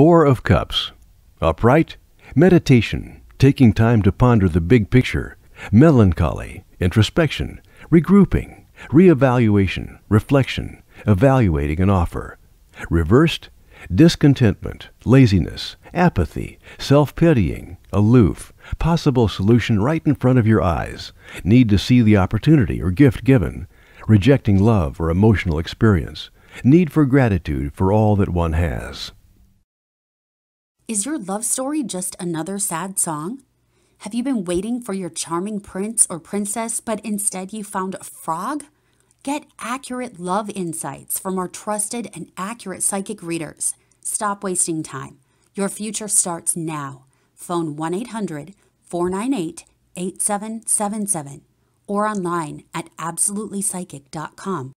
Four of Cups. Upright, meditation, taking time to ponder the big picture, melancholy, introspection, regrouping, reevaluation, reflection, evaluating an offer. Reversed, discontentment, laziness, apathy, self-pitying, aloof, possible solution right in front of your eyes, need to see the opportunity or gift given, rejecting love or emotional experience, need for gratitude for all that one has. Is your love story just another sad song? Have you been waiting for your charming prince or princess, but instead you found a frog? Get accurate love insights from our trusted and accurate psychic readers. Stop wasting time. Your future starts now. Phone 1 800 498 8777 or online at absolutelypsychic.com.